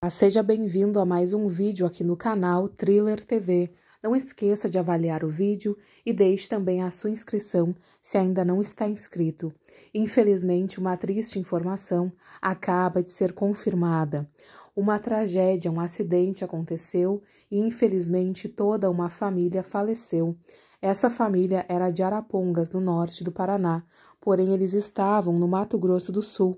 Ah, seja bem-vindo a mais um vídeo aqui no canal Thriller TV. Não esqueça de avaliar o vídeo e deixe também a sua inscrição se ainda não está inscrito. Infelizmente, uma triste informação acaba de ser confirmada. Uma tragédia, um acidente aconteceu e infelizmente toda uma família faleceu. Essa família era de Arapongas, no norte do Paraná, porém eles estavam no Mato Grosso do Sul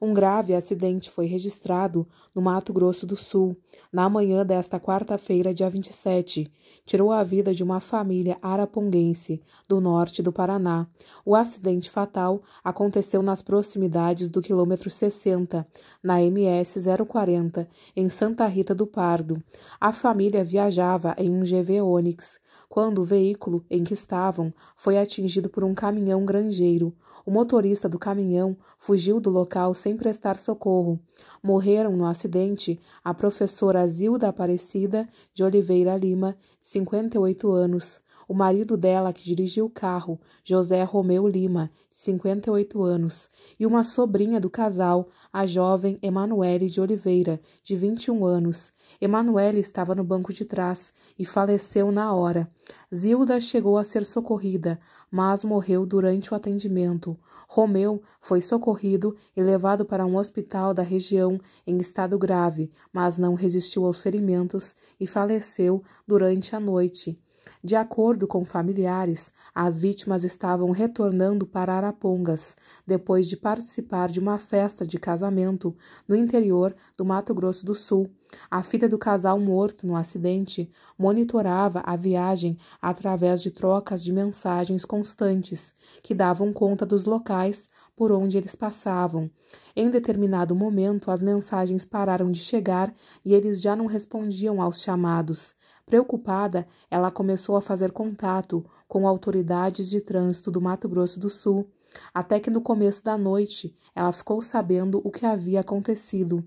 um grave acidente foi registrado no Mato Grosso do Sul, na manhã desta quarta-feira, dia 27. Tirou a vida de uma família araponguense, do norte do Paraná. O acidente fatal aconteceu nas proximidades do quilômetro 60, na MS 040, em Santa Rita do Pardo. A família viajava em um GV Onix quando o veículo em que estavam foi atingido por um caminhão granjeiro. O motorista do caminhão fugiu do local sem prestar socorro. Morreram no acidente a professora Zilda Aparecida de Oliveira Lima, 58 anos, o marido dela que dirigiu o carro, José Romeu Lima, 58 anos, e uma sobrinha do casal, a jovem Emanuele de Oliveira, de 21 anos. Emanuele estava no banco de trás e faleceu na hora. Zilda chegou a ser socorrida, mas morreu durante o atendimento. Romeu foi socorrido e levou levado para um hospital da região em estado grave, mas não resistiu aos ferimentos e faleceu durante a noite de acordo com familiares, as vítimas estavam retornando para Arapongas depois de participar de uma festa de casamento no interior do Mato Grosso do Sul. A filha do casal morto no acidente monitorava a viagem através de trocas de mensagens constantes que davam conta dos locais por onde eles passavam. Em determinado momento, as mensagens pararam de chegar e eles já não respondiam aos chamados. Preocupada, ela começou a fazer contato com autoridades de trânsito do Mato Grosso do Sul, até que no começo da noite ela ficou sabendo o que havia acontecido.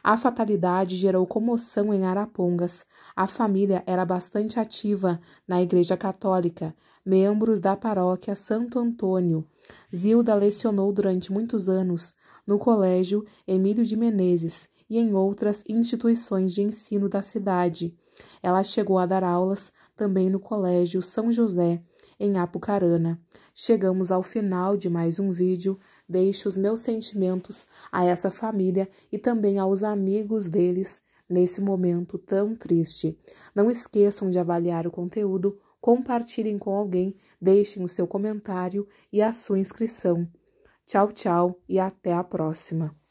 A fatalidade gerou comoção em Arapongas. A família era bastante ativa na Igreja Católica, membros da paróquia Santo Antônio. Zilda lecionou durante muitos anos no Colégio Emílio de Menezes e em outras instituições de ensino da cidade. Ela chegou a dar aulas também no Colégio São José, em Apucarana. Chegamos ao final de mais um vídeo. Deixo os meus sentimentos a essa família e também aos amigos deles nesse momento tão triste. Não esqueçam de avaliar o conteúdo, compartilhem com alguém, deixem o seu comentário e a sua inscrição. Tchau, tchau e até a próxima!